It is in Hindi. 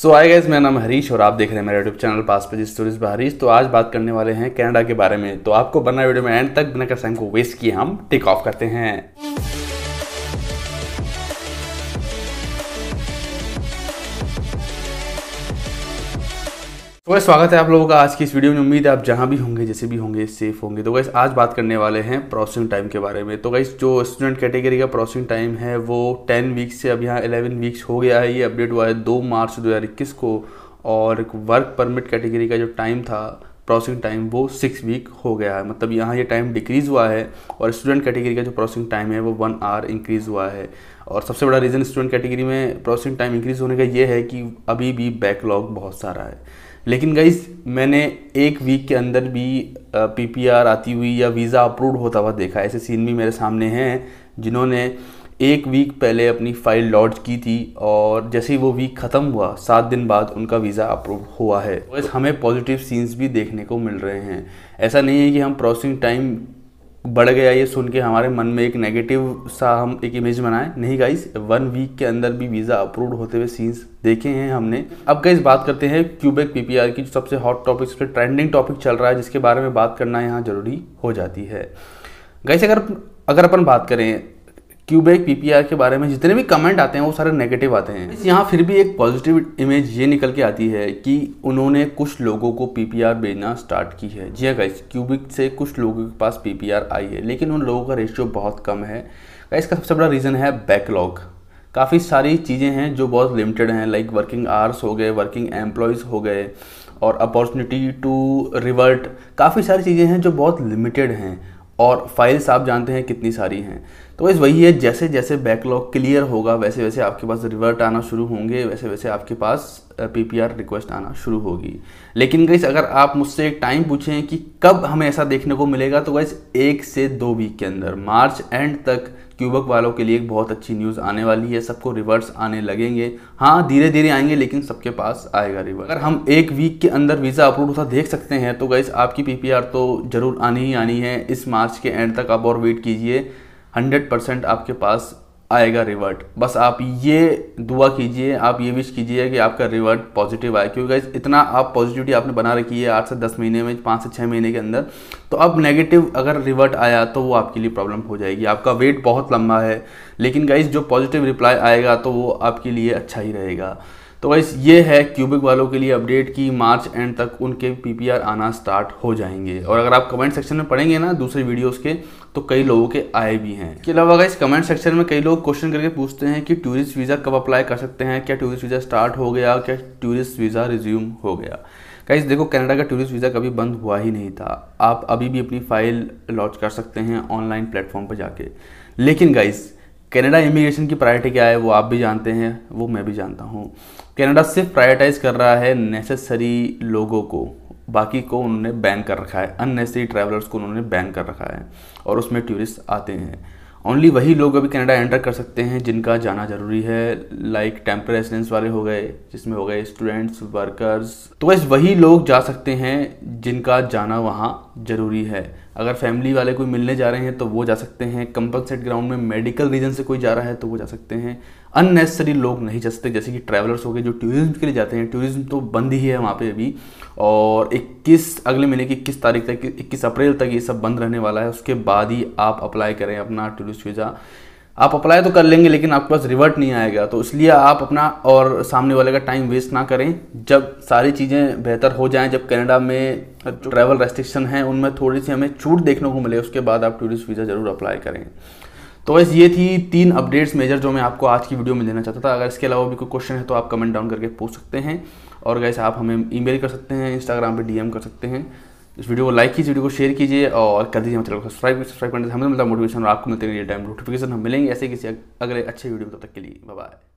सो आई गाइज मेरा नाम हरीश और आप देख रहे हैं मेरा यूट्यूब चैनल पास पेज स्टोरीज पर हरीश तो आज बात करने वाले हैं कनाडा के बारे में तो आपको बना वीडियो में एंड तक बिना का टाइम को वेस्ट किए हम टेक ऑफ करते हैं तो वैसे स्वागत है आप लोगों का आज की इस वीडियो में उम्मीद है आप जहाँ भी होंगे जैसे भी होंगे सेफ होंगे तो वैसे आज बात करने वाले हैं प्रोसेसिंग टाइम के बारे में तो गाइस जो स्टूडेंट कैटेगरी का प्रोसेसिंग टाइम है वो 10 वीक्स से अब यहाँ 11 वीक्स हो गया है ये अपडेट हुआ है दो मार्च दो को और वर्क परमिट कैटेगरी का जो टाइम था प्रोसेसिंग टाइम वो सिक्स वीक हो गया है मतलब यहाँ ये टाइम डिक्रीज़ हुआ है और स्टूडेंट कैटेगरी का जो प्रोसेसिंग टाइम है वो वन आवर इंक्रीज़ हुआ है और सबसे बड़ा रीज़न स्टूडेंट कैटेगरी में प्रोसेसिंग टाइम इंक्रीज़ होने का ये है कि अभी भी बैकलॉग बहुत सारा है लेकिन गाइज मैंने एक वीक के अंदर भी पीपीआर आती हुई या वीज़ा अप्रूव होता हुआ देखा ऐसे सीन भी मेरे सामने हैं जिन्होंने एक वीक पहले अपनी फ़ाइल लॉन्च की थी और जैसे ही वो वीक ख़त्म हुआ सात दिन बाद उनका वीज़ा अप्रूव हुआ है बस हमें पॉजिटिव सीन्स भी देखने को मिल रहे हैं ऐसा नहीं है कि हम प्रोसेसिंग टाइम बढ़ गया ये सुन के हमारे मन में एक नेगेटिव सा हम एक इमेज बनाए नहीं गाइस वन वीक के अंदर भी वीज़ा अप्रूव होते हुए सीन्स देखे हैं हमने अब गाइस बात करते हैं क्यूबेक पीपीआर की जो सबसे हॉट टॉपिक सबसे ट्रेंडिंग टॉपिक चल रहा है जिसके बारे में बात करना यहाँ ज़रूरी हो जाती है गाइस अगर अगर अपन बात करें क्यूबेक पीपीआर के बारे में जितने भी कमेंट आते हैं वो सारे नेगेटिव आते हैं यहाँ फिर भी एक पॉजिटिव इमेज ये निकल के आती है कि उन्होंने कुछ लोगों को पीपीआर बेचना स्टार्ट की है जी हाँ गाइस क्यूबिक से कुछ लोगों के पास पीपीआर आई है लेकिन उन लोगों का रेशियो बहुत कम है इसका सबसे बड़ा रीज़न है बैकलॉग काफ़ी सारी चीज़ें हैं जो बहुत लिमिटेड हैं लाइक वर्किंग आवर्स हो गए वर्किंग एम्प्लॉयज़ हो गए और अपॉर्चुनिटी टू रिवर्ट काफ़ी सारी चीज़ें हैं जो बहुत लिमिटेड हैं और फाइल्स आप जानते हैं कितनी सारी हैं तो वैसे वही है जैसे जैसे बैकलॉग क्लियर होगा वैसे वैसे आपके पास रिवर्ट आना शुरू होंगे वैसे वैसे आपके पास पीपीआर रिक्वेस्ट आना शुरू होगी लेकिन गैस अगर आप मुझसे एक टाइम पूछें कि कब हमें ऐसा देखने को मिलेगा तो गैस एक से दो वीक के अंदर मार्च एंड तक क्यूबक वालों के लिए एक बहुत अच्छी न्यूज़ आने वाली है सबको रिवर्स आने लगेंगे हाँ धीरे धीरे आएंगे लेकिन सबके पास आएगा रिवर्स अगर हम एक वीक के अंदर वीज़ा अप्रूव होता देख सकते हैं तो गैस आपकी पीपीआर तो ज़रूर आनी ही आनी है इस मार्च के एंड तक आप और वेट कीजिए हंड्रेड परसेंट आपके पास आएगा रिवर्ट बस आप ये दुआ कीजिए आप ये विश कीजिए कि आपका रिवर्ट पॉजिटिव आए क्योंकि इतना आप पॉजिटिविटी आपने बना रखी है आठ से दस महीने में पाँच से छः महीने के अंदर तो अब नेगेटिव अगर रिवर्ट आया तो वो आपके लिए प्रॉब्लम हो जाएगी आपका वेट बहुत लंबा है लेकिन गाइज जो पॉजिटिव रिप्लाई आएगा तो वो आपके लिए अच्छा ही रहेगा तो वैस ये है क्यूबिक वालों के लिए अपडेट कि मार्च एंड तक उनके पीपीआर आना स्टार्ट हो जाएंगे और अगर आप कमेंट सेक्शन में पढ़ेंगे ना दूसरे वीडियोस के तो कई लोगों के आए भी हैं इसके अलावा अगर इस कमेंट सेक्शन में कई लोग क्वेश्चन करके पूछते हैं कि टूरिस्ट वीज़ा कब अप्लाई कर सकते हैं क्या टूरिस्ट वीज़ा स्टार्ट हो गया क्या टूरिस्ट वीज़ा रिज्यूम हो गया गाइस देखो कनाडा का टूरिस्ट वीज़ा कभी बंद हुआ ही नहीं था आप अभी भी अपनी फ़ाइल लॉन्च कर सकते हैं ऑनलाइन प्लेटफॉर्म पर जाके लेकिन गाइज कनाडा इमिग्रेशन की प्रायोरिटी क्या है वो आप भी जानते हैं वो मैं भी जानता हूँ कनाडा सिर्फ प्रायोरिटाइज कर रहा है नेसेसरी लोगों को बाकी को उन्होंने बैन कर रखा है अननेसेसरी ट्रैवलर्स को उन्होंने बैन कर रखा है और उसमें टूरिस्ट आते हैं ओनली वही लोग अभी कनाडा एंटर कर सकते हैं जिनका जाना ज़रूरी है लाइक टेम्पर रेसिडेंस वाले हो गए जिसमें हो गए स्टूडेंट्स वर्कर्स तो वैसे वही लोग जा सकते हैं जिनका जाना वहाँ ज़रूरी है अगर फैमिली वाले कोई मिलने जा रहे हैं तो वो जा सकते हैं कंपनसेट ग्राउंड में मेडिकल रीजन से कोई जा रहा है तो वो जा सकते हैं अननेसेसरी लोग नहीं जा सकते जैसे कि ट्रैवलर्स हो गए जो टूरिज्म के लिए जाते हैं टूरिज्म तो बंद ही है वहाँ पे अभी और 21 अगले महीने की इक्कीस तारीख तक 21 अप्रैल तक ये सब बंद रहने वाला है उसके बाद ही आप अप्लाई करें अपना टूरिस्ट वीज़ा आप अप्लाई तो कर लेंगे लेकिन आपके पास रिवर्ट नहीं आएगा तो इसलिए आप अपना और सामने वाले का टाइम वेस्ट ना करें जब सारी चीज़ें बेहतर हो जाएं जब कनाडा में ट्रैवल रेस्ट्रिक्शन हैं उनमें थोड़ी सी हमें छूट देखने को मिले उसके बाद आप टूरिस्ट वीज़ा ज़रूर अप्लाई करें तो बस ये थी तीन अपडेट्स मेजर जो मैं आपको आज की वीडियो में देना चाहता था अगर इसके अलावा भी कोई क्वेश्चन है तो आप कमेंट डाउन करके पूछ सकते हैं और गैस आप हमें ईमेल कर सकते हैं इंस्टाग्राम पे डीएम कर सकते हैं इस वीडियो को लाइक कीजिए वीडियो को शेयर कीजिए और कर दीजिए चैनल को सब्सक्राइब सब्सक्राइब करने से हमें मिलता मोटिवेशन और आपको मिलते हैं टाइम नोटिफिकेशन हम मिलेंगे ऐसे किसी अगले अच्छे वीडियो तब तक के लिए बाय